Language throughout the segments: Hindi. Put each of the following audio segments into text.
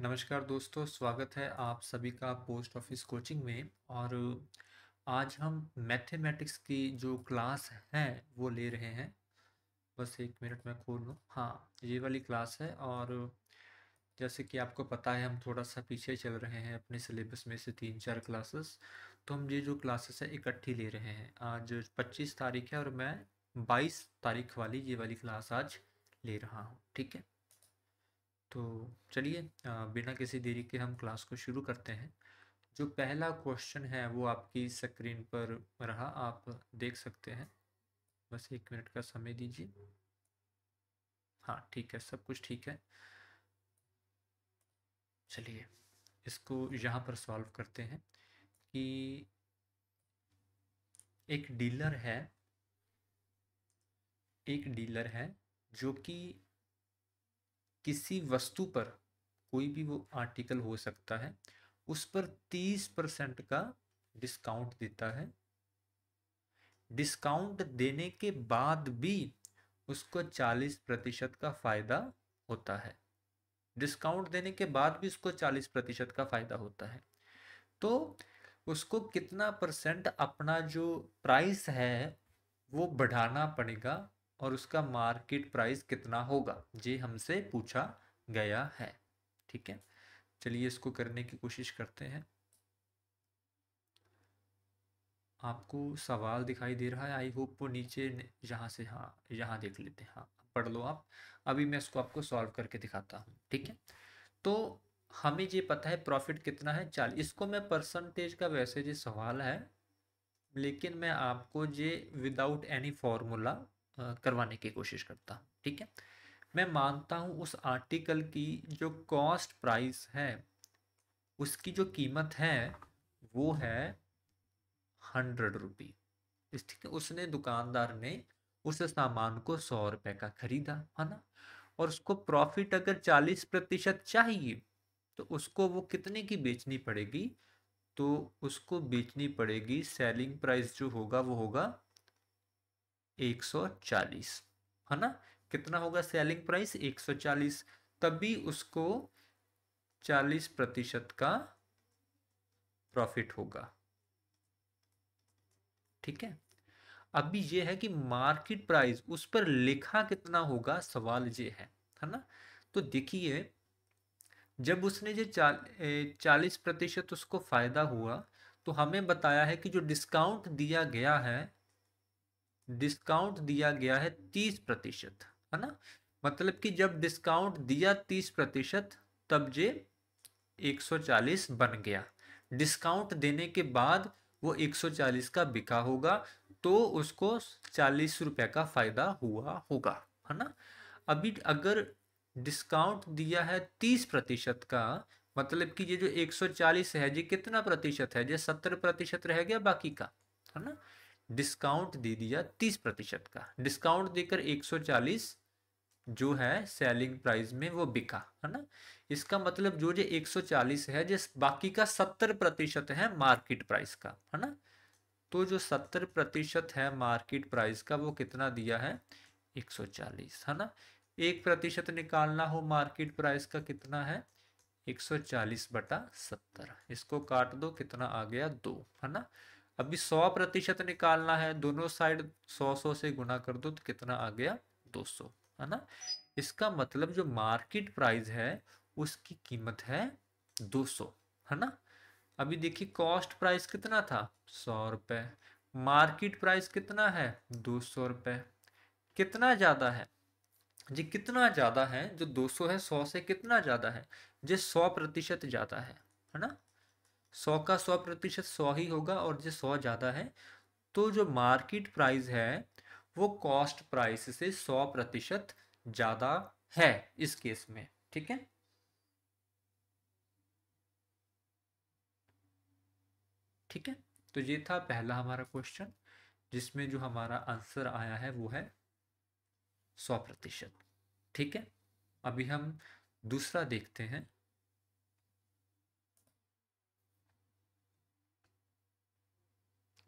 नमस्कार दोस्तों स्वागत है आप सभी का पोस्ट ऑफिस कोचिंग में और आज हम मैथमेटिक्स की जो क्लास है वो ले रहे हैं बस एक मिनट में खोल लूँ हाँ ये वाली क्लास है और जैसे कि आपको पता है हम थोड़ा सा पीछे चल रहे हैं अपने सिलेबस में से तीन चार क्लासेस तो हम ये जो क्लासेस है इकट्ठी ले रहे हैं आज पच्चीस तारीख है और मैं बाईस तारीख वाली ये वाली क्लास आज ले रहा हूँ ठीक है तो चलिए बिना किसी देरी के हम क्लास को शुरू करते हैं जो पहला क्वेश्चन है वो आपकी स्क्रीन पर रहा आप देख सकते हैं बस एक मिनट का समय दीजिए हाँ ठीक है सब कुछ ठीक है चलिए इसको यहाँ पर सॉल्व करते हैं कि एक डीलर है एक डीलर है जो कि किसी वस्तु पर कोई भी वो आर्टिकल हो सकता है उस पर तीस परसेंट का डिस्काउंट देता है डिस्काउंट देने के बाद भी उसको चालीस प्रतिशत का फायदा होता है डिस्काउंट देने के बाद भी उसको चालीस प्रतिशत का फायदा होता है तो उसको कितना परसेंट अपना जो प्राइस है वो बढ़ाना पड़ेगा और उसका मार्केट प्राइस कितना होगा ये हमसे पूछा गया है ठीक है चलिए इसको करने की कोशिश करते हैं आपको सवाल दिखाई दे रहा है आई होप वो नीचे यहाँ से हाँ यहाँ देख लेते हैं हाँ पढ़ लो आप अभी मैं इसको आपको सॉल्व करके दिखाता हूँ ठीक है तो हमें ये पता है प्रॉफिट कितना है चालीस इसको मैं परसेंटेज का वैसे जो सवाल है लेकिन मैं आपको ये विदाउट एनी फॉर्मूला करवाने की कोशिश करता ठीक है मैं मानता हूँ उस आर्टिकल की जो कॉस्ट प्राइस है उसकी जो कीमत है वो है हंड्रेड रुपी ठीक है उसने दुकानदार ने उस सामान को सौ रुपये का खरीदा है ना और उसको प्रॉफिट अगर चालीस प्रतिशत चाहिए तो उसको वो कितने की बेचनी पड़ेगी तो उसको बेचनी पड़ेगी सेलिंग प्राइस जो होगा वो होगा 140 है ना कितना होगा सेलिंग प्राइस 140 चालीस तभी उसको 40 प्रतिशत का प्रॉफिट होगा ठीक है अभी ये है कि मार्केट प्राइस उस पर लिखा कितना होगा सवाल ये है है ना तो देखिए जब उसने जो चालीस प्रतिशत उसको फ़ायदा हुआ तो हमें बताया है कि जो डिस्काउंट दिया गया है डिस्काउंट दिया गया है तीस प्रतिशत है ना मतलब कि जब डिस्काउंट दिया तीस प्रतिशत तब ये चालीस बन गया डिस्काउंट देने के बाद वो एक सौ चालीस का बिका होगा तो उसको चालीस रुपये का फ़ायदा हुआ होगा है ना अभी अगर डिस्काउंट दिया है तीस प्रतिशत का मतलब कि ये जो एक सौ चालीस है जी कितना प्रतिशत है जी सत्तर प्रतिशत रह गया बाकी का है ना डिस्काउंट दे दिया तीस प्रतिशत का डिस्काउंट देकर 140 जो है सेलिंग प्राइस में वो बिका है ना इसका मतलब जो जो 140 है जिस बाकी का 70 प्रतिशत है मार्केट प्राइस का है ना तो जो 70 प्रतिशत है मार्केट प्राइस का वो कितना दिया है 140 है ना एक प्रतिशत निकालना हो मार्केट प्राइस का कितना है 140 बटा सत्तर इसको काट दो कितना आ गया दो है ना अभी सौ प्रतिशत निकालना है दोनों साइड सौ सौ से गुना कर दो तो कितना आ गया दो सौ है ना इसका मतलब जो मार्केट प्राइस है उसकी कीमत है दो सौ है ना अभी देखिए कॉस्ट प्राइस कितना था सौ रुपये मार्केट प्राइस कितना है दो सौ रुपये कितना ज़्यादा है जी कितना ज़्यादा है जो 200 है 100 से कितना ज़्यादा है जी 100 प्रतिशत ज़्यादा है है ना सौ का सौ प्रतिशत सौ ही होगा और जो सौ ज़्यादा है तो जो मार्केट प्राइस है वो कॉस्ट प्राइस से सौ प्रतिशत ज़्यादा है इस केस में ठीक है ठीक है तो ये था पहला हमारा क्वेश्चन जिसमें जो हमारा आंसर आया है वो है सौ प्रतिशत ठीक है अभी हम दूसरा देखते हैं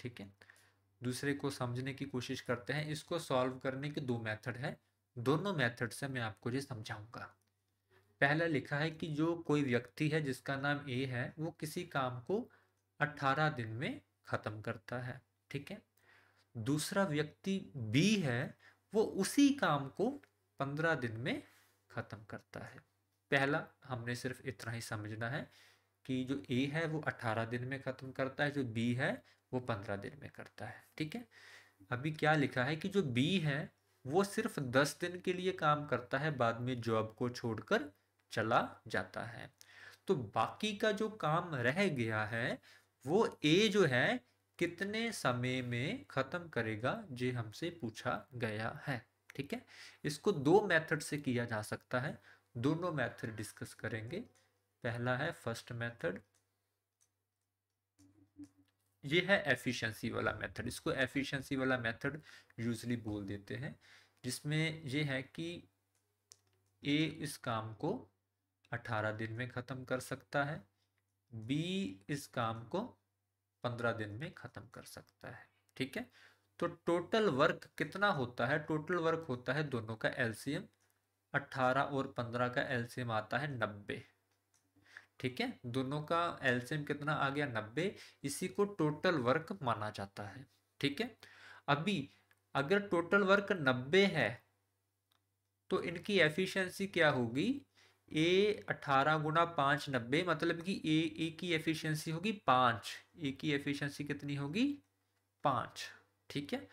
ठीक है दूसरे को समझने की कोशिश करते हैं इसको सॉल्व करने के दो मेथड है दोनों मेथड से मैं आपको ये समझाऊंगा पहला लिखा है कि जो कोई व्यक्ति है जिसका नाम ए है वो किसी काम को 18 दिन में ख़त्म करता है ठीक है दूसरा व्यक्ति बी है वो उसी काम को 15 दिन में ख़त्म करता है पहला हमने सिर्फ इतना ही समझना है कि जो ए है वो अठारह दिन में ख़त्म करता है जो बी है वो पंद्रह दिन में करता है ठीक है अभी क्या लिखा है कि जो बी है वो सिर्फ दस दिन के लिए काम करता है बाद में जॉब को छोड़कर चला जाता है तो बाकी का जो काम रह गया है वो ए जो है कितने समय में ख़त्म करेगा ये हमसे पूछा गया है ठीक है इसको दो मेथड से किया जा सकता है दोनों मेथड डिस्कस करेंगे पहला है फर्स्ट मेथड ये है एफिशिएंसी वाला मेथड इसको एफिशिएंसी वाला मेथड यूजली बोल देते हैं जिसमें ये है कि ए इस काम को 18 दिन में ख़त्म कर सकता है बी इस काम को 15 दिन में ख़त्म कर सकता है ठीक है तो टोटल वर्क कितना होता है टोटल वर्क होता है दोनों का एलसीएम 18 और 15 का एलसीएम आता है नब्बे ठीक है दोनों का एलसीएम कितना आ गया नब्बे इसी को टोटल वर्क माना जाता है ठीक है अभी अगर टोटल वर्क नब्बे है तो इनकी एफिशिएंसी क्या होगी ए अठारह गुना पाँच नब्बे मतलब कि ए ए की एफिशिएंसी होगी पाँच ए की एफिशिएंसी कितनी होगी पाँच ठीक है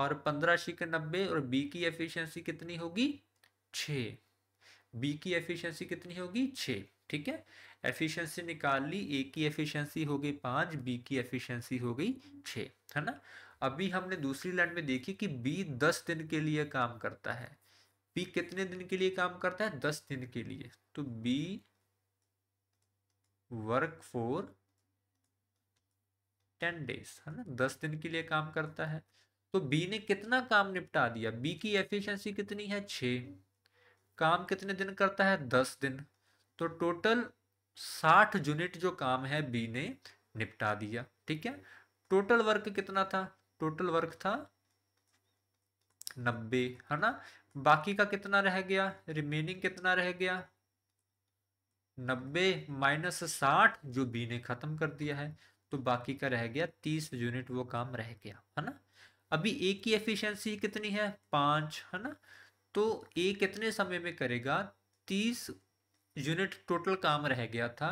और पंद्रह के नब्बे और बी की एफिशिएंसी कितनी होगी छ बी की एफिशिएंसी कितनी होगी छः ठीक है एफिशिएंसी निकाल ली ए की एफिशिएंसी हो गई पांच बी की एफिशिएंसी हो गई छ है ना अभी हमने दूसरी लाइन में देखी कि बी दस दिन के लिए काम करता है बी कितने दिन के लिए काम करता है दस दिन के लिए तो B work for ten days है ना दस दिन के लिए काम करता है तो बी ने कितना काम निपटा दिया बी की एफिशिएंसी कितनी है छ काम कितने दिन करता है दस दिन तो टोटल साठ यूनिट जो काम है बी ने निपटा दिया ठीक है टोटल वर्क कितना था टोटल वर्क था नब्बे है ना बाकी का कितना रह गया रिमेनिंग कितना रह गया नब्बे माइनस साठ जो बी ने खत्म कर दिया है तो बाकी का रह गया तीस यूनिट वो काम रह गया है ना अभी ए की एफिशिएंसी कितनी है पांच है ना तो ए कितने समय में करेगा तीस यूनिट टोटल काम रह गया था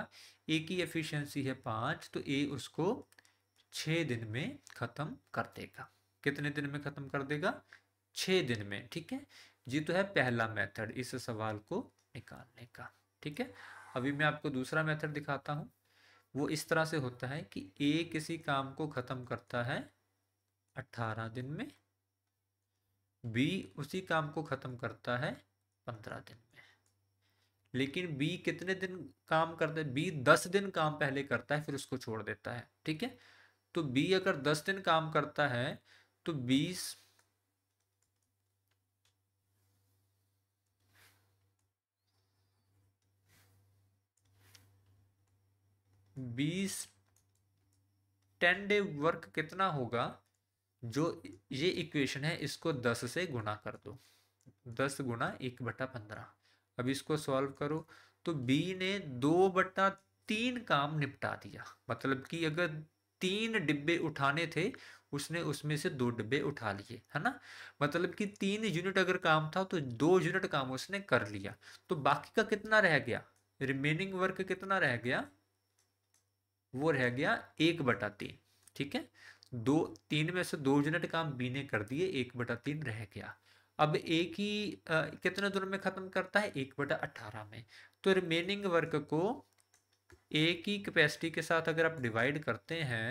ए की एफिशिएंसी है पाँच तो ए उसको छः दिन में ख़त्म कर देगा कितने दिन में ख़त्म कर देगा छः दिन में ठीक है ये तो है पहला मेथड इस सवाल को निकालने का ठीक है अभी मैं आपको दूसरा मेथड दिखाता हूँ वो इस तरह से होता है कि ए किसी काम को ख़त्म करता है अट्ठारह दिन में बी उसी काम को ख़त्म करता है पंद्रह दिन में लेकिन बी कितने दिन काम करता है बी दस दिन काम पहले करता है फिर उसको छोड़ देता है ठीक है तो बी अगर दस दिन काम करता है तो बीस बीस टेन डे वर्क कितना होगा जो ये इक्वेशन है इसको दस से गुणा कर दो दस गुना एक बटा पंद्रह अब इसको सॉल्व करो तो बी ने दो बटा तीन काम निपटा दिया मतलब कि अगर तीन डिब्बे उठाने थे उसने उसमें से दो डिब्बे उठा लिए है ना मतलब कि तीन यूनिट अगर काम था तो दो यूनिट काम उसने कर लिया तो बाकी का कितना रह गया रिमेनिंग वर्क कितना रह गया वो रह गया एक बटा तीन ठीक है दो तीन में से दो यूनिट काम बी ने कर दिए एक बटा तीन रह गया अब एक ही कितने दिनों में ख़त्म करता है एक बटा अट्ठारह में तो रिमेनिंग वर्क को एक ही कैपेसिटी के साथ अगर आप डिवाइड करते हैं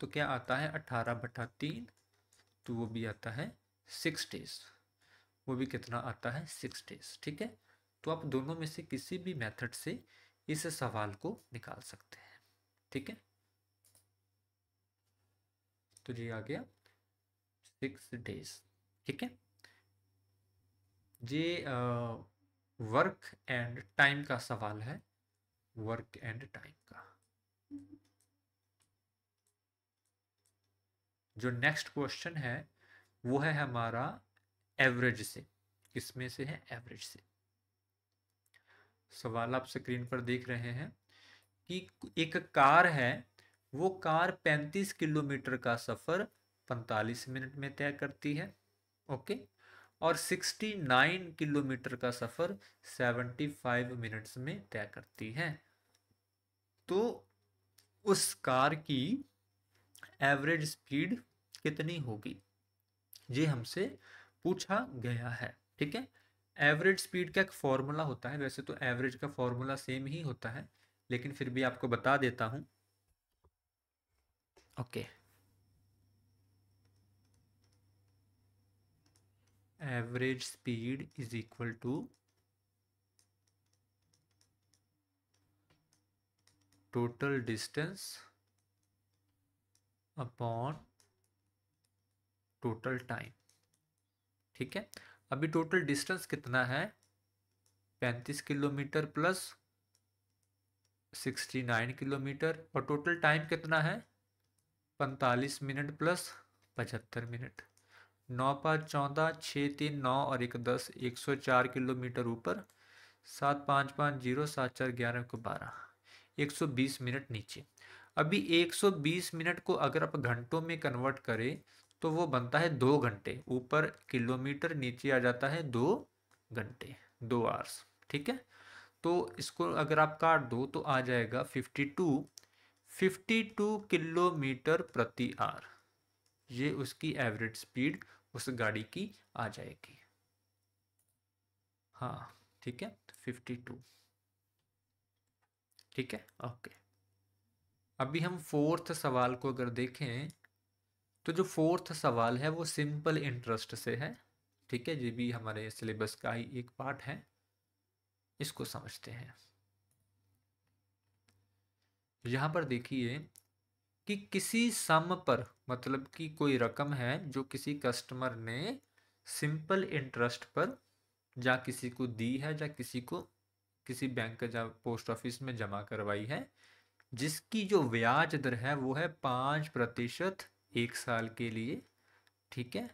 तो क्या आता है अट्ठारह बटा तीन तो वो भी आता है सिक्स डेज वो भी कितना आता है सिक्स डेज ठीक है तो आप दोनों में से किसी भी मेथड से इस सवाल को निकाल सकते हैं ठीक है तो जी आ गया सिक्स डेज ठीक है ये वर्क एंड टाइम का सवाल है वर्क एंड टाइम का जो नेक्स्ट क्वेश्चन है वो है हमारा एवरेज से किसमें से है एवरेज से सवाल आप स्क्रीन पर देख रहे हैं कि एक कार है वो कार 35 किलोमीटर का सफ़र 45 मिनट में तय करती है ओके और 69 किलोमीटर का सफ़र 75 मिनट्स में तय करती है तो उस कार की एवरेज स्पीड कितनी होगी ये हमसे पूछा गया है ठीक है एवरेज स्पीड का एक फॉर्मूला होता है वैसे तो एवरेज का फॉर्मूला सेम ही होता है लेकिन फिर भी आपको बता देता हूं okay okay. Average speed is equal to total distance upon total time ठीक है अभी टोटल डिस्टेंस कितना है पैंतीस kilometre plus sixty nine kilometre और टोटल टाइम कितना है पैंतालीस मिनट प्लस पचहत्तर मिनट नौ पाँच चौदह छः तीन नौ और एक दस एक सौ चार किलोमीटर ऊपर सात पाँच पाँच जीरो सात चार ग्यारह को बारह एक सौ बीस मिनट नीचे अभी एक सौ बीस मिनट को अगर आप घंटों में कन्वर्ट करें तो वो बनता है दो घंटे ऊपर किलोमीटर नीचे आ जाता है दो घंटे दो आवर्स ठीक है तो इसको अगर आप काट दो तो आ जाएगा fifty two fifty two kilometre प्रति आर ये उसकी एवरेज स्पीड उस गाड़ी की आ जाएगी हाँ ठीक है फिफ्टी तो टू ठीक है ओके अभी हम फोर्थ सवाल को अगर देखें तो जो फोर्थ सवाल है वो सिंपल इंटरेस्ट से है ठीक है ये भी हमारे सिलेबस का ही एक पार्ट है इसको समझते हैं यहां पर देखिए कि किसी सम पर मतलब कि कोई रकम है जो किसी कस्टमर ने सिंपल इंटरेस्ट पर या किसी को दी है या किसी को किसी बैंक या पोस्ट ऑफिस में जमा करवाई है जिसकी जो ब्याज दर है वो है पाँच प्रतिशत एक साल के लिए ठीक है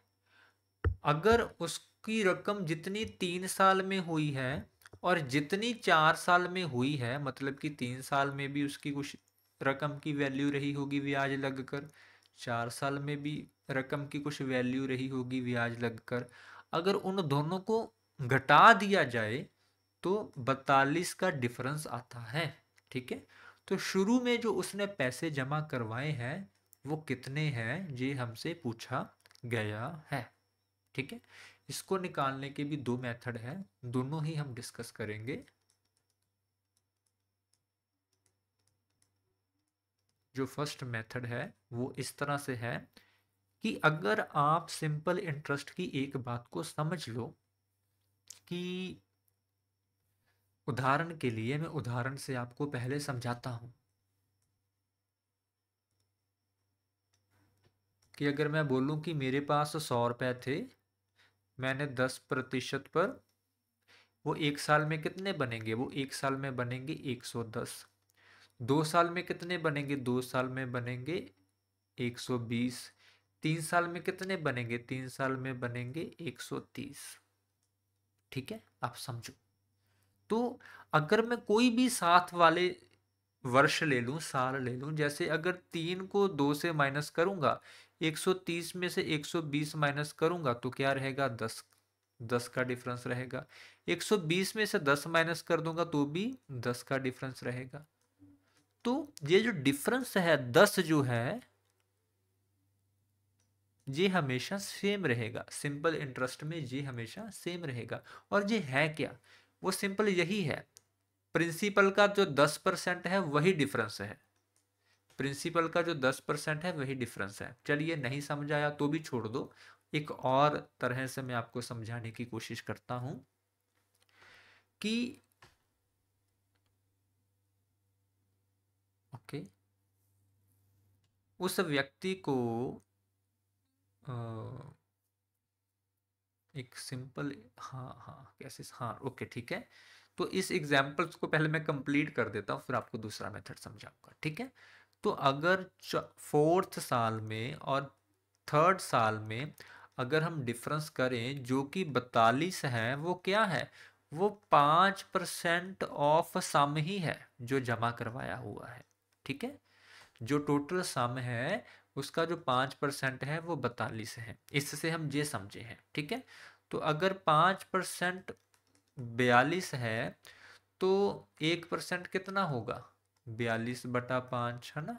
अगर उसकी रकम जितनी तीन साल में हुई है और जितनी चार साल में हुई है मतलब कि तीन साल में भी उसकी कुछ रकम की वैल्यू रही होगी ब्याज लगकर चार साल में भी रकम की कुछ वैल्यू रही होगी ब्याज लगकर अगर उन दोनों को घटा दिया जाए तो बतालीस का डिफरेंस आता है ठीक है तो शुरू में जो उसने पैसे जमा करवाए हैं वो कितने हैं ये हमसे पूछा गया है ठीक है इसको निकालने के भी दो मेथड हैं दोनों ही हम डिस्कस करेंगे जो फर्स्ट मेथड है वो इस तरह से है कि अगर आप सिंपल इंटरेस्ट की एक बात को समझ लो कि उदाहरण के लिए मैं उदाहरण से आपको पहले समझाता हूं कि अगर मैं बोलूं कि मेरे पास सौ रुपए थे मैंने दस प्रतिशत पर वो एक साल में कितने बनेंगे वो एक साल में बनेंगे एक सौ दस दो साल में कितने बनेंगे दो साल में बनेंगे एक सौ बीस तीन साल में कितने बनेंगे तीन साल में बनेंगे एक सौ तीस ठीक है आप समझो तो अगर मैं कोई भी साथ वाले वर्ष ले लूँ साल ले लूँ जैसे अगर तीन को दो से माइनस करूँगा 130 में से 120 माइनस करूँगा तो क्या रहेगा दस दस का डिफरेंस रहेगा 120 में से 10 माइनस कर दूंगा तो भी 10 का डिफरेंस रहेगा परंतु ये जो डिफरेंस है दस जो है ये हमेशा सेम रहेगा सिंपल इंटरेस्ट में ये हमेशा सेम रहेगा और ये है क्या वो सिंपल यही है प्रिंसिपल का जो दस परसेंट है वही डिफरेंस है प्रिंसिपल का जो दस परसेंट है वही डिफरेंस है चलिए नहीं समझ आया तो भी छोड़ दो एक और तरह से मैं आपको समझाने की कोशिश करता हूं कि ओके उस व्यक्ति को एक सिंपल हाँ हाँ कैसे हाँ ओके ठीक है तो इस एग्जाम्पल्स को पहले मैं कंप्लीट कर देता हूँ फिर आपको दूसरा मेथड समझाऊंगा ठीक है तो अगर फोर्थ साल में और थर्ड साल में अगर हम डिफरेंस करें जो कि बतालीस है वो क्या है वो पाँच परसेंट ऑफ सम ही है जो जमा करवाया हुआ है ठीक है जो टोटल सम है उसका जो पाँच परसेंट है वो बतालीस है इससे हम ये समझे हैं ठीक है तो अगर पाँच परसेंट बयालीस है तो एक परसेंट कितना होगा बयालीस बटा पाँच है ना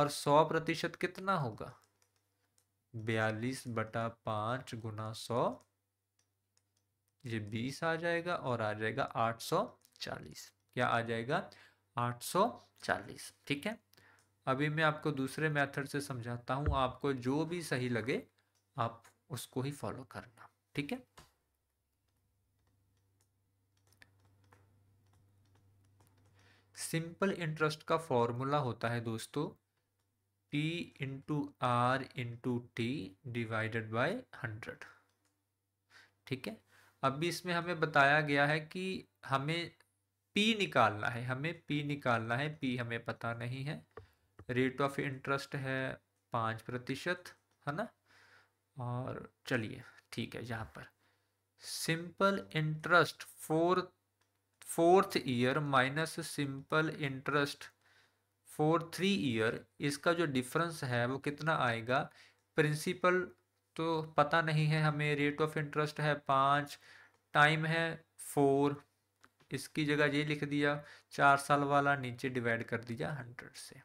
और सौ प्रतिशत कितना होगा बयालीस बटा पाँच गुना सौ ये बीस आ जाएगा और आ जाएगा आठ सौ चालीस क्या आ जाएगा 840 ठीक है अभी मैं आपको दूसरे मेथड से समझाता हूँ आपको जो भी सही लगे आप उसको ही फॉलो करना ठीक है सिंपल इंटरेस्ट का फॉर्मूला होता है दोस्तों P into R into T divided by hundred ठीक है अभी इसमें हमें बताया गया है कि हमें पी निकालना है हमें पी निकालना है पी हमें पता नहीं है रेट ऑफ इंटरेस्ट है पाँच प्रतिशत है ना और चलिए ठीक है यहाँ पर simple interest fourth fourth year minus simple interest four three year इसका जो डिफरेंस है वो कितना आएगा प्रिंसिपल तो पता नहीं है हमें रेट ऑफ इंटरेस्ट है पाँच टाइम है फोर इसकी जगह ये लिख दिया चार साल वाला नीचे डिवाइड कर दिया हंड्रेड से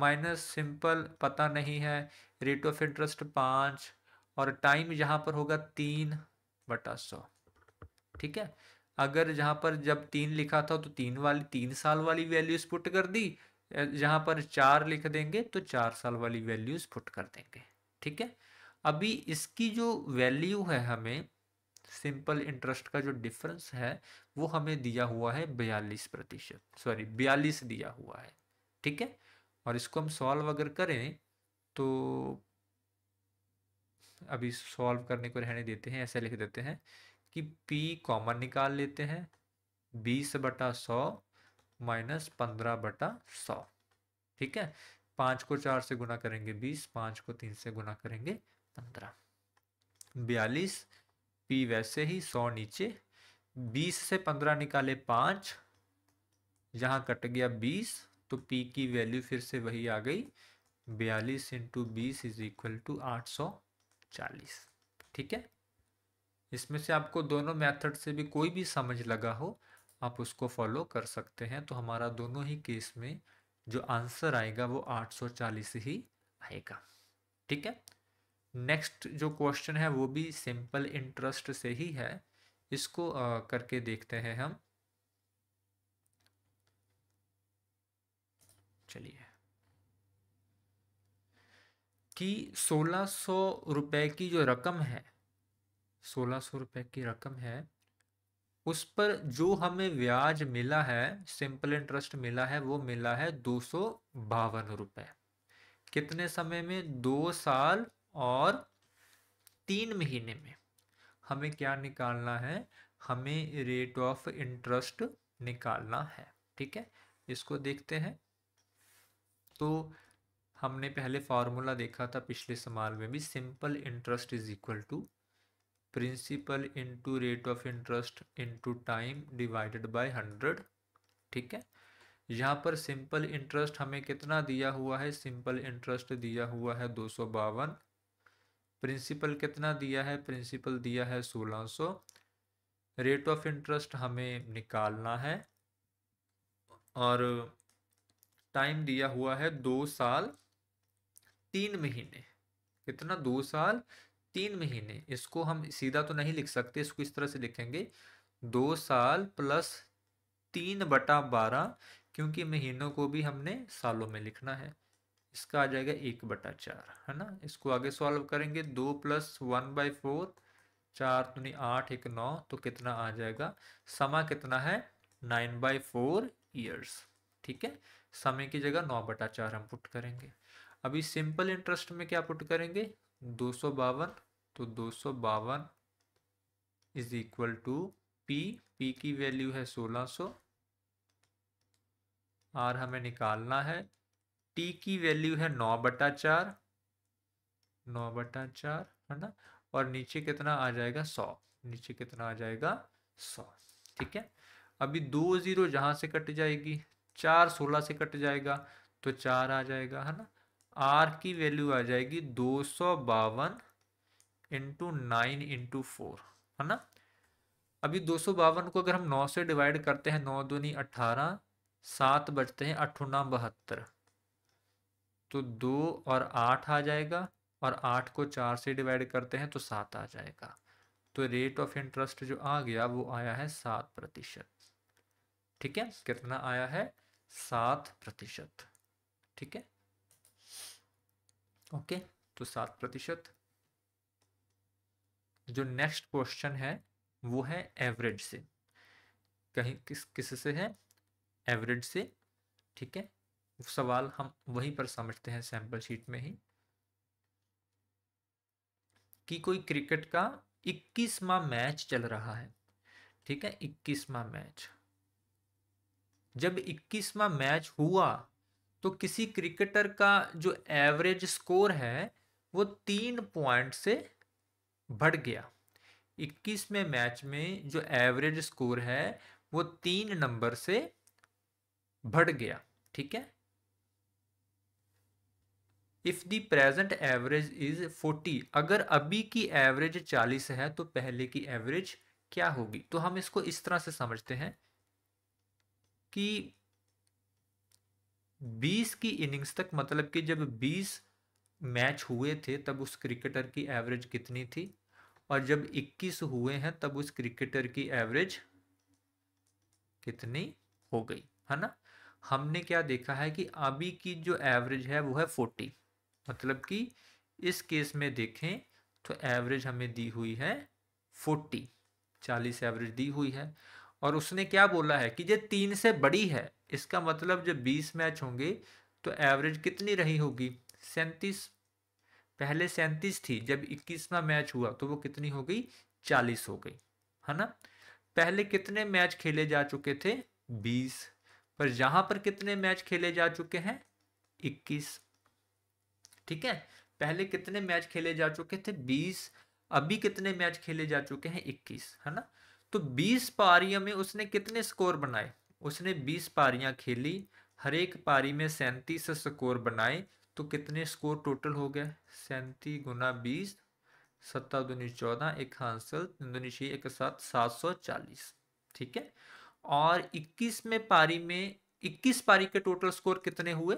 माइनस सिंपल पता नहीं है रेट ऑफ इंटरेस्ट पाँच और टाइम यहाँ पर होगा तीन बटा सौ ठीक है अगर जहां पर जब तीन लिखा था तो तीन वाली तीन साल वाली वैल्यूज पुट कर दी जहाँ पर चार लिख देंगे तो चार साल वाली वैल्यूज पुट कर देंगे ठीक है अभी इसकी जो वैल्यू है हमें सिंपल इंटरेस्ट का जो डिफरेंस है वो हमें दिया हुआ है बयालीस प्रतिशत सॉरी बयालीस दिया हुआ है ठीक है और इसको हम सॉल्व अगर करें तो अभी सॉल्व करने को रहने देते हैं ऐसे लिख देते हैं कि p कॉमन निकाल लेते हैं बीस बटा सौ माइनस पंद्रह बटा सौ ठीक है पाँच को चार से गुना करेंगे बीस पाँच को तीन से गुना करेंगे पंद्रह बयालीस पी वैसे ही सौ नीचे बीस से पंद्रह निकाले पांच यहाँ कट गया बीस तो पी की वैल्यू फिर से वही आ गई बयालीस इंटू बीस इज इक्वल टू आठ सौ चालीस ठीक है इसमें से आपको दोनों मेथड से भी कोई भी समझ लगा हो आप उसको फॉलो कर सकते हैं तो हमारा दोनों ही केस में जो आंसर आएगा वो 840 ही आएगा ठीक है नेक्स्ट जो क्वेश्चन है वो भी सिंपल इंटरेस्ट से ही है इसको आ, करके देखते हैं हम चलिए कि सोलह सौ रुपए की जो रकम है सोलह सौ रुपए की रकम है उस पर जो हमें ब्याज मिला है सिंपल इंटरेस्ट मिला है वो मिला है दो सौ बावन रुपये कितने समय में दो साल और तीन महीने में हमें क्या निकालना है हमें रेट ऑफ इंटरेस्ट निकालना है ठीक है इसको देखते हैं तो हमने पहले फार्मूला देखा था पिछले समाल में भी simple interest is equal to principal into rate of interest into time divided by hundred ठीक है यहाँ पर सिंपल इंटरेस्ट हमें कितना दिया हुआ है सिंपल इंटरेस्ट दिया हुआ है दो सौ बावन प्रिंसिपल कितना दिया है प्रिंसिपल दिया है 1600 रेट ऑफ इंटरेस्ट हमें निकालना है और टाइम दिया हुआ है दो साल तीन महीने कितना दो साल तीन महीने इसको हम सीधा तो नहीं लिख सकते इसको इस तरह से लिखेंगे दो साल प्लस तीन बटा बारह क्योंकि महीनों को भी हमने सालों में लिखना है इसका आ जाएगा एक बटा चार है ना इसको आगे सॉल्व करेंगे दो प्लस वन बाई फोर चार दुनी आठ एक नौ तो कितना आ जाएगा समा कितना है नाइन बाई फोर ईयर्स ठीक है समय की जगह नौ बटा चार हम पुट करेंगे अभी सिंपल इंटरेस्ट में क्या पुट करेंगे दो सौ बावन तो दो सौ बावन is equal to P P की वैल्यू है सोलह सौ आर हमें निकालना है टी की वैल्यू है नौ बटा चार नौ बटा चार है ना और नीचे कितना आ जाएगा सौ नीचे कितना आ जाएगा सौ ठीक है अभी दो जीरो जहां से कट जाएगी चार सोलह से कट जाएगा तो चार आ जाएगा है ना आर की वैल्यू आ जाएगी दो सौ बावन इंटू नाइन इंटू फोर है ना अभी दो सौ बावन को अगर हम नौ से डिवाइड करते हैं नौ दूनी अट्ठारह सात बजते हैं अठुना बहत्तर तो दो और आठ आ जाएगा और आठ को चार से डिवाइड करते हैं तो सात आ जाएगा तो रेट ऑफ इंटरेस्ट जो आ गया वो आया है सात प्रतिशत ठीक है कितना आया है सात प्रतिशत ठीक है ओके तो सात प्रतिशत जो नेक्स्ट क्वेश्चन है वो है एवरेज से कहीं किस किस से है एवरेज से ठीक है सवाल हम वहीं पर समझते हैं सैंपल शीट में ही कि कोई क्रिकेट का इक्कीसवा मैच चल रहा है ठीक है इक्कीसवा मैच जब इक्कीसवा मैच हुआ तो किसी क्रिकेटर का जो एवरेज स्कोर है वो तीन पॉइंट से बढ़ गया इक्कीसवें मैच में जो एवरेज स्कोर है वो तीन नंबर से बढ़ गया ठीक है if the present average is forty अगर अभी की एवरेज चालीस है तो पहले की एवरेज क्या होगी तो हम इसको इस तरह से समझते हैं कि बीस की इनिंग्स तक मतलब कि जब बीस मैच हुए थे तब उस क्रिकेटर की एवरेज कितनी थी और जब 21 हुए हैं तब उस क्रिकेटर की एवरेज कितनी हो गई है ना हमने क्या देखा है कि अभी की जो एवरेज है वो है 40 मतलब कि इस केस में देखें तो एवरेज हमें दी हुई है फोर्टी चालीस एवरेज दी हुई है और उसने क्या बोला है कि ये तीन से बड़ी है इसका मतलब जब बीस मैच होंगे तो एवरेज कितनी रही होगी सैंतीस पहले सैंतीस थी जब इक्कीसवा मैच हुआ तो वो कितनी हो गई चालीस हो गई है ना पहले कितने मैच खेले जा चुके थे बीस पर यहाँ पर कितने मैच खेले जा चुके हैं इक्कीस ठीक है पहले कितने मैच खेले जा चुके थे बीस अभी कितने मैच खेले जा चुके हैं इक्कीस है ना तो बीस पारियों में उसने कितने स्कोर बनाए उसने बीस पारियां खेली हर एक पारी में सैंतीस स्कोर बनाए तो कितने स्कोर टोटल हो गए सैंतीस गुना बीस सत्ता दुनी चौदह एक हांसल तीन दूनी छः एक सात सात सौ चालीस ठीक है और इक्कीस में पारी में इक्कीस पारी के टोटल स्कोर कितने हुए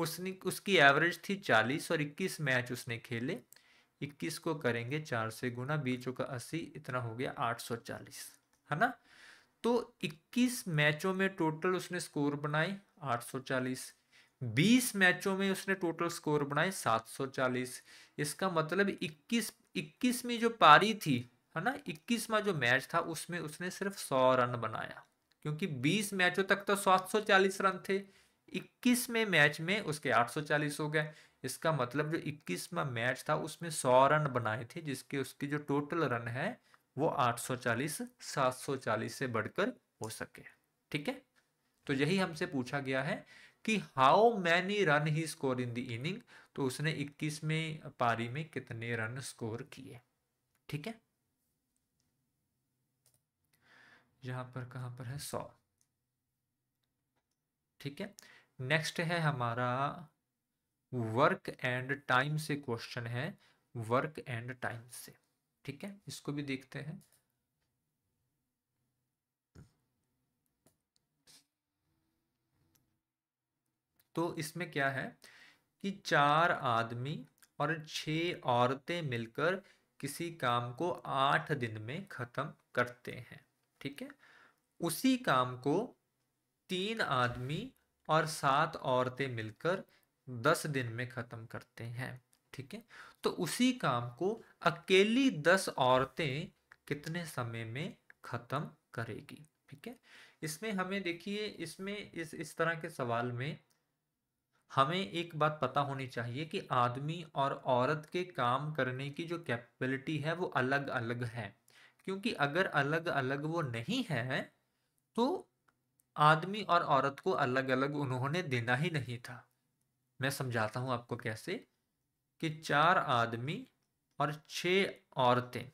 उसने उसकी एवरेज थी चालीस और इक्कीस मैच उसने खेले इक्कीस को करेंगे चार से गुना बीचों का अस्सी इतना हो गया आठ सौ चालीस है ना तो इक्कीस मैचों में टोटल उसने स्कोर बनाए आठ सौ चालीस बीस मैचों में उसने टोटल स्कोर बनाए सात सौ चालीस इसका मतलब इक्कीस में जो पारी थी है ना इक्कीसवा जो मैच था उसमें उसने सिर्फ सौ रन बनाया क्योंकि बीस मैचों तक तो सात सौ चालीस रन थे इक्कीसवें मैच में उसके 840 हो गए इसका मतलब जो इक्कीसवा मैच था उसमें सौ रन बनाए थे जिसके उसके जो टोटल रन है वो 840 740 से बढ़कर हो सके ठीक है तो यही हमसे पूछा गया है कि how many run he score in the inning तो उसने 21वें पारी में कितने रन स्कोर किए ठीक है यहां पर कहां पर है सौ ठीक है नेक्स्ट है हमारा वर्क एंड टाइम से क्वेश्चन है वर्क एंड टाइम से ठीक है इसको भी देखते हैं तो इसमें क्या है कि चार आदमी और छह औरतें मिलकर किसी काम को आठ दिन में खत्म करते हैं ठीक है उसी काम को तीन आदमी और सात औरतें मिलकर दस दिन में ख़त्म करते हैं ठीक है तो उसी काम को अकेली दस औरतें कितने समय में ख़त्म करेगी ठीक है इसमें हमें देखिए इसमें इस इस तरह के सवाल में हमें एक बात पता होनी चाहिए कि आदमी और औरत के काम करने की जो कैपेबिलिटी है वो अलग अलग है क्योंकि अगर अलग अलग वो नहीं है तो आदमी और औरत को अलग अलग उन्होंने देना ही नहीं था मैं समझाता हूं आपको कैसे कि चार आदमी और छः औरतें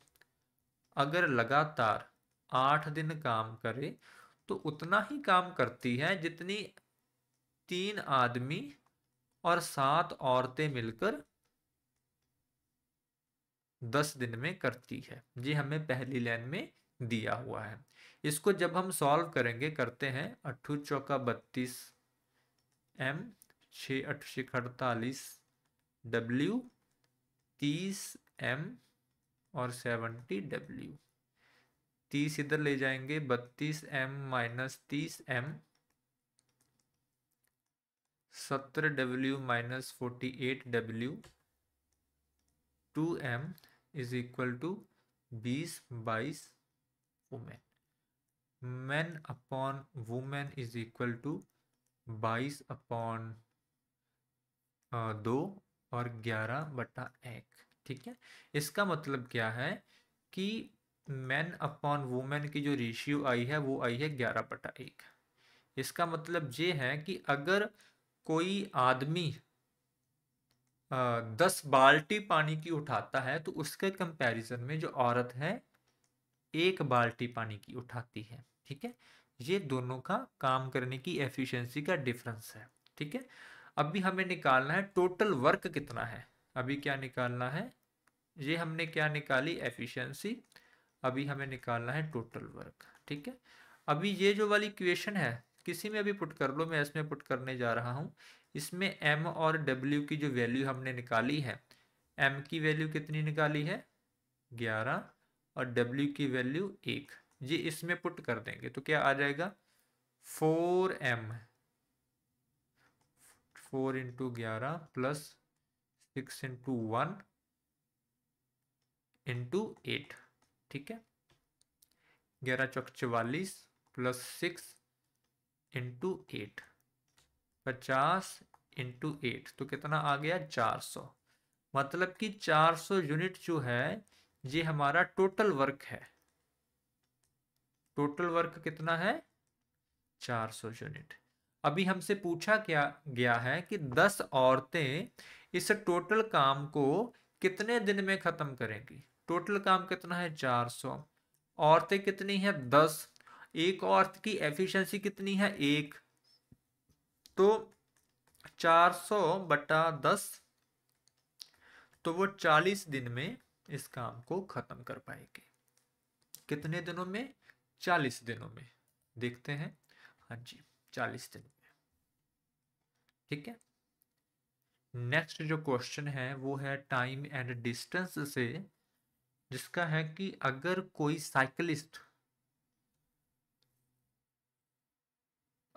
अगर लगातार आठ दिन काम करे तो उतना ही काम करती है जितनी तीन आदमी और सात औरतें मिलकर दस दिन में करती है ये हमें पहली लाइन में दिया हुआ है इसको जब हम सॉल्व करेंगे करते हैं अट्ठू चौका बत्तीस एम छः अठ छिक अड़तालीस डब्ल्यू तीस एम और सेवेंटी डब्ल्यू तीस इधर ले जाएंगे बत्तीस एम माइनस तीस एम सत्तर W minus forty eight W two M is equal to बीस बाईस women man upon women is equal to बाईस अपॉन दो और ग्यारह बटा एक ठीक है इसका मतलब क्या है कि मैन अपॉन वुमेन की जो रेशियो आई है वो आई है ग्यारह बटा एक इसका मतलब ये है कि अगर कोई आदमी दस बाल्टी पानी की उठाता है तो उसके कंपैरिजन में जो औरत है एक बाल्टी पानी की उठाती है ठीक है ये दोनों का काम करने की एफिशिएंसी का डिफरेंस है ठीक है अभी हमें निकालना है टोटल वर्क कितना है अभी क्या निकालना है ये हमने क्या निकाली एफिशिएंसी अभी हमें निकालना है टोटल वर्क ठीक है अभी ये जो वाली क्वेश्चन है किसी में भी पुट कर लो मैं इसमें पुट करने जा रहा हूँ इसमें एम और डब्ल्यू की जो वैल्यू हमने निकाली है एम की वैल्यू कितनी निकाली है ग्यारह और W की वैल्यू एक ये इसमें पुट कर देंगे तो क्या आ जाएगा फोर एम फोर इंटू ग्यारह plus six into one into eight ठीक है ग्यारह चौक चवालीस प्लस सिक्स इंटू एट पचास इंटू एट तो कितना आ गया चार सौ मतलब कि चार सौ यूनिट जो है ये हमारा टोटल वर्क है टोटल वर्क कितना है 400 यूनिट अभी हमसे पूछा क्या गया है कि 10 औरतें इस टोटल काम को कितने दिन में ख़त्म करेंगी टोटल काम कितना है 400 औरतें कितनी है 10 एक औरत की एफिशिएंसी कितनी है एक तो 400 बटा 10 तो वो 40 दिन में इस काम को ख़त्म कर पाएंगे कितने दिनों में चालीस दिनों में देखते हैं हाँ जी चालीस दिनों में ठीक है नेक्स्ट जो क्वेश्चन है वो है टाइम एंड डिस्टेंस से जिसका है कि अगर कोई साइकिलिस्ट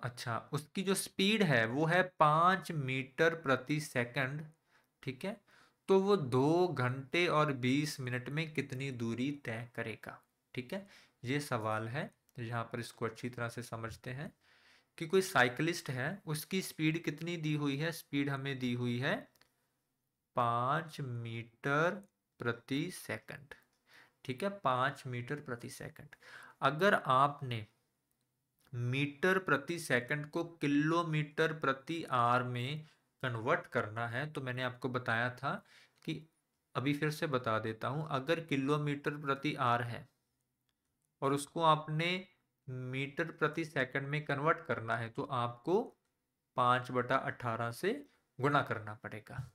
अच्छा उसकी जो स्पीड है वो है पांच मीटर प्रति सेकंड ठीक है तो वो दो घंटे और बीस मिनट में कितनी दूरी तय करेगा ठीक है ये सवाल है तो यहाँ पर इसको अच्छी तरह से समझते हैं कि कोई साइकिलिस्ट है उसकी स्पीड कितनी दी हुई है स्पीड हमें दी हुई है पांच मीटर प्रति सेकंड ठीक है पांच मीटर प्रति सेकंड अगर आपने मीटर प्रति सेकंड को किलोमीटर प्रति आर में कन्वर्ट करना है तो मैंने आपको बताया था कि अभी फिर से बता देता हूँ अगर किलोमीटर प्रति आर है और उसको आपने मीटर प्रति सेकंड में कन्वर्ट करना है तो आपको पाँच बटा अट्ठारह से गुना करना पड़ेगा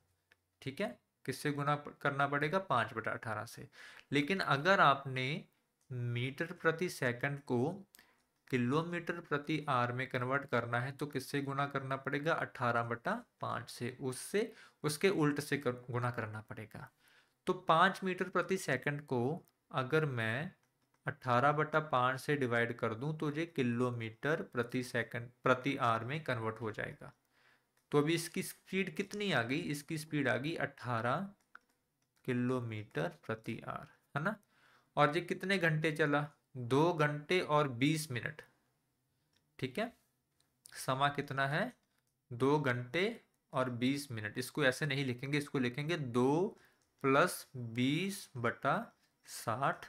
ठीक है किससे गुना करना पड़ेगा पाँच बटा अठारह से लेकिन अगर आपने मीटर प्रति सेकंड को किलोमीटर प्रति आर में कन्वर्ट करना है तो किससे गुना करना पड़ेगा अठारह बटा पांच से उससे उसके उल्ट से कर, गुना करना पड़ेगा तो पांच मीटर प्रति सेकंड को अगर मैं अट्ठारह बटा पांच से डिवाइड कर दूं तो ये किलोमीटर प्रति सेकंड प्रति आर में कन्वर्ट हो जाएगा तो अभी इसकी स्पीड कितनी आ गई इसकी स्पीड आ गई अट्ठारह किलोमीटर प्रति आर है ना और ये कितने घंटे चला दो घंटे और बीस मिनट ठीक है समा कितना है दो घंटे और बीस मिनट इसको ऐसे नहीं लिखेंगे इसको लिखेंगे दो प्लस बीस बटा साठ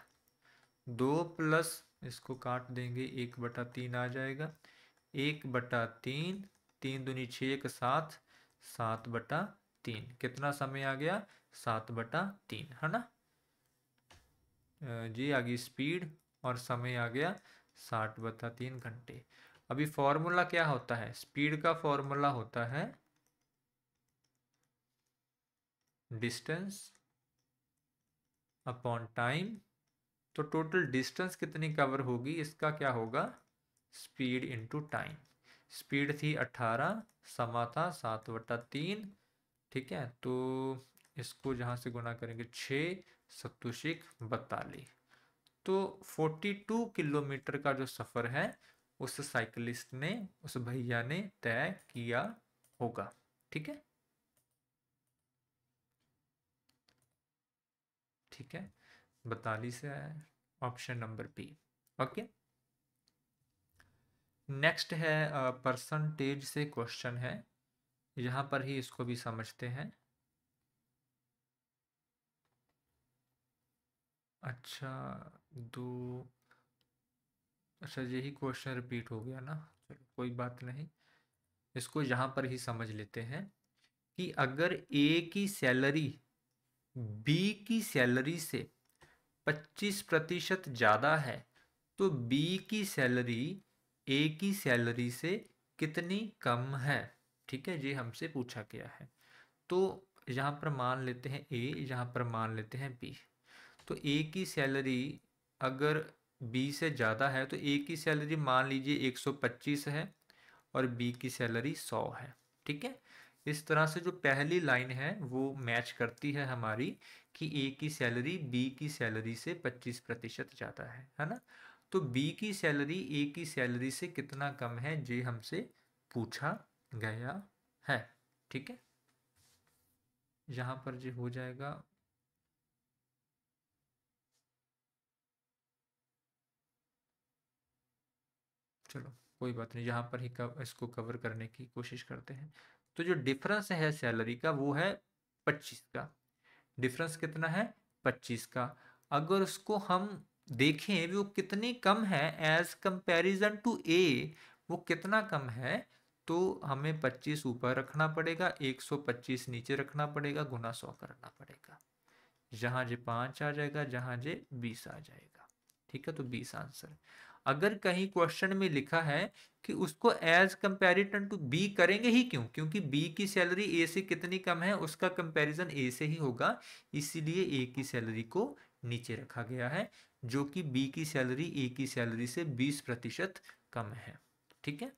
दो प्लस इसको काट देंगे एक बटा तीन आ जाएगा एक बटा तीन तीन दुनी छः एक सात सात बटा तीन कितना समय आ गया सात बटा तीन है ना जी आ गई स्पीड और समय आ गया साठ बता तीन घंटे अभी फॉर्मूला क्या होता है स्पीड का फॉर्मूला होता है डिस्टेंस अपॉन टाइम तो टोटल डिस्टेंस कितनी कवर होगी इसका क्या होगा स्पीड इंटू टाइम स्पीड थी अट्ठारह समा था सात बटा तीन ठीक है तो इसको जहां से गुना करेंगे छः सत्तुशिक बतालीस तो 42 किलोमीटर का जो सफ़र है उस साइकिलिस्ट ने उस भैया ने तय किया होगा ठीक है ठीक है बतालीस है option number B okay next है परसेंटेज से क्वेश्चन है यहां पर ही इसको भी समझते हैं अच्छा दो अच्छा यही क्वेश्चन रिपीट हो गया ना चलो कोई बात नहीं इसको यहाँ पर ही समझ लेते हैं कि अगर ए की सैलरी बी की सैलरी से 25 प्रतिशत ज़्यादा है तो बी की सैलरी ए की सैलरी से कितनी कम है ठीक है ये हमसे पूछा गया है तो यहाँ पर मान लेते हैं ए यहाँ पर मान लेते हैं बी तो ए की सैलरी अगर बी से ज़्यादा है तो ए की सैलरी मान लीजिए 125 है और बी की सैलरी 100 है ठीक है इस तरह से जो पहली लाइन है वो मैच करती है हमारी कि ए की सैलरी बी की सैलरी से 25 प्रतिशत ज़्यादा है है ना तो बी की सैलरी ए की सैलरी से कितना कम है ये हमसे पूछा गया है ठीक है यहाँ पर जो हो जाएगा चलो कोई बात नहीं यहाँ पर ही कव, इसको कवर करने की कोशिश करते हैं तो जो डिफरेंस है सैलरी का वो है पच्चीस का डिफरेंस कितना है पच्चीस का अगर उसको हम देखें वो कितनी कम है एज कंपैरिजन टू ए वो कितना कम है तो हमें 25 ऊपर रखना पड़ेगा 125 नीचे रखना पड़ेगा गुना सौ करना पड़ेगा जहां जे पांच आ जाएगा जहां जे बीस आ जाएगा ठीक है तो बीस आंसर अगर कहीं क्वेश्चन में लिखा है कि उसको एज कंपेरिटन टू बी करेंगे ही क्यों क्योंकि बी की सैलरी ए से कितनी कम है उसका कंपेरिजन ए से ही होगा इसीलिए ए की सैलरी को नीचे रखा गया है जो कि बी की सैलरी ए की सैलरी से बीस प्रतिशत कम है ठीक है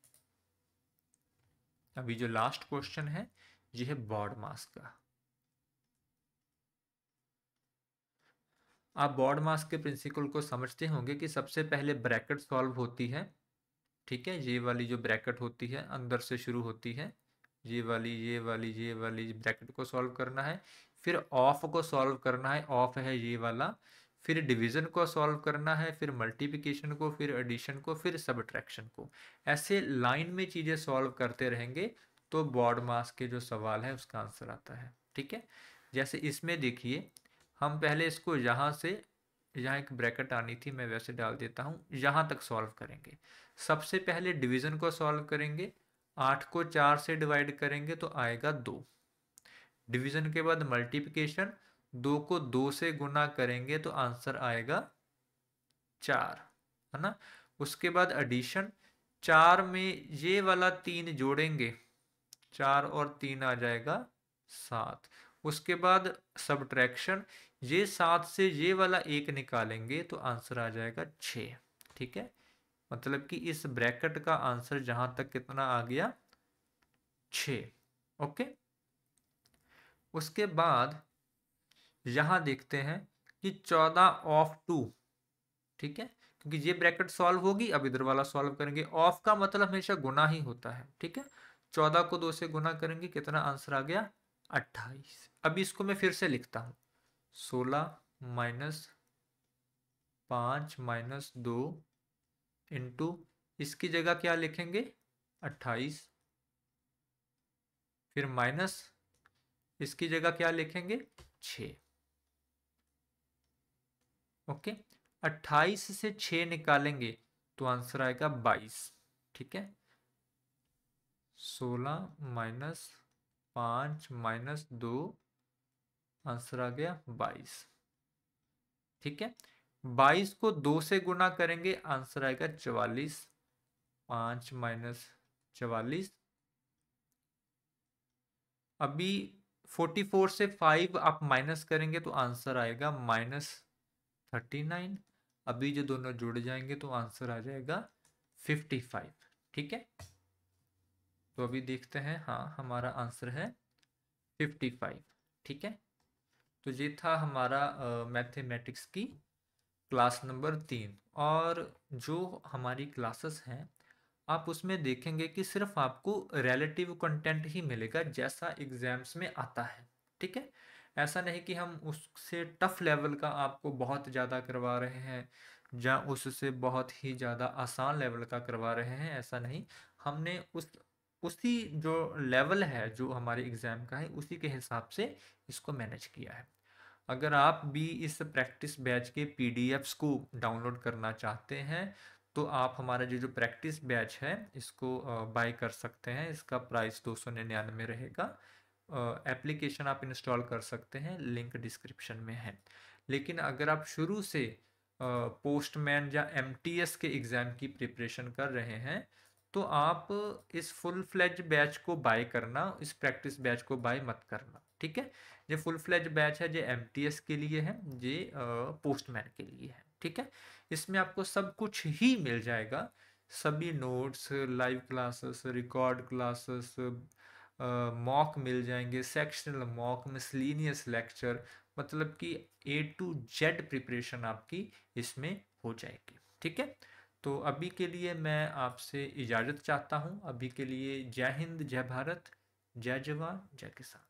अभी जो लास्ट क्वेश्चन है यह है बॉर्ड मास का आप बॉर्ड मास के प्रिंसिपल को समझते होंगे कि सबसे पहले ब्रैकेट सॉल्व होती है ठीक है ये वाली जो ब्रैकेट होती है अंदर से शुरू होती है ये वाली ये वाली ये वाली ब्रैकेट को सॉल्व करना है फिर ऑफ को सॉल्व करना है ऑफ है ये वाला फिर डिवीजन को सॉल्व करना है फिर मल्टीप्लिकेशन को फिर एडिशन को फिर सब्ट्रैक्शन को ऐसे लाइन में चीज़ें सॉल्व करते रहेंगे तो बॉड मास के जो सवाल है उसका आंसर आता है ठीक है जैसे इसमें देखिए हम पहले इसको यहाँ से यहाँ एक ब्रैकेट आनी थी मैं वैसे डाल देता हूँ यहाँ तक सॉल्व करेंगे सबसे पहले डिवीज़न को सॉल्व करेंगे आठ को चार से डिवाइड करेंगे तो आएगा दो डिवीज़न के बाद मल्टीप्लिकेशन दो को दो से गुना करेंगे तो आंसर आएगा चार है ना उसके बाद एडिशन चार में ये वाला तीन जोड़ेंगे चार और तीन आ जाएगा सात उसके बाद सब्ट्रैक्शन ये सात से ये वाला एक निकालेंगे तो आंसर आ जाएगा छ ठीक है मतलब कि इस ब्रैकेट का आंसर जहां तक कितना आ गया छे ओके उसके बाद यहां देखते हैं कि चौदह ऑफ टू ठीक है क्योंकि ये ब्रैकेट सॉल्व होगी अब इधर वाला सॉल्व करेंगे ऑफ का मतलब हमेशा गुना ही होता है ठीक है चौदह को दो से गुना करेंगे कितना आंसर आ गया अट्ठाईस अब इसको मैं फिर से लिखता हूं सोलह माइनस पाँच माइनस दो इंटू इसकी जगह क्या लिखेंगे अट्ठाईस फिर माइनस इसकी जगह क्या लिखेंगे छ ओके अट्ठाईस से छ निकालेंगे तो आंसर आएगा बाईस ठीक है सोलह माइनस पाँच माइनस दो आंसर आ गया बाईस ठीक है बाईस को दो से गुना करेंगे आंसर आएगा चवालीस पांच माइनस चवालीस अभी फोर्टी फोर से फाइव आप माइनस करेंगे तो आंसर आएगा माइनस थर्टी नाइन अभी जो दोनों जुड़ जाएंगे तो आंसर आ जाएगा फिफ्टी फाइव ठीक है तो अभी देखते हैं हाँ हमारा आंसर है फिफ्टी फाइव ठीक है तो ये था हमारा मैथमेटिक्स की क्लास नंबर तीन और जो हमारी क्लासेस हैं आप उसमें देखेंगे कि सिर्फ आपको रिलेटिव कंटेंट ही मिलेगा जैसा एग्जाम्स में आता है ठीक है ऐसा नहीं कि हम उससे टफ लेवल का आपको बहुत ज़्यादा करवा रहे हैं या उससे बहुत ही ज़्यादा आसान लेवल का करवा रहे हैं ऐसा नहीं हमने उस उसी जो लेवल है जो हमारे एग्ज़ाम का है उसी के हिसाब से इसको मैनेज किया है अगर आप भी इस प्रैक्टिस बैच के पी को डाउनलोड करना चाहते हैं तो आप हमारा जो जो प्रैक्टिस बैच है इसको बाय कर सकते हैं इसका प्राइस दो सौ निन्यानवे रहेगा एप्लीकेशन आप इंस्टॉल कर सकते हैं लिंक डिस्क्रिप्शन में है लेकिन अगर आप शुरू से पोस्टमैन या एम के एग्ज़ाम की प्रिपरेशन कर रहे हैं तो आप इस फुल फ्लैज बैच को बाय करना इस प्रैक्टिस बैच को बाय मत करना ठीक है ये फुल फ्लैज बैच है ये एम के लिए है ये पोस्टमैन के लिए है ठीक है इसमें आपको सब कुछ ही मिल जाएगा सभी notes live classes record classes mock मिल जाएंगे सेक्शनल मॉक मिसलिनियस लेक्चर मतलब कि ए टू जेड प्रिपरेशन आपकी इसमें हो जाएगी ठीक है तो अभी के लिए मैं आपसे इजाज़त चाहता हूँ अभी के लिए जय हिंद जय भारत जय जवान जय किसान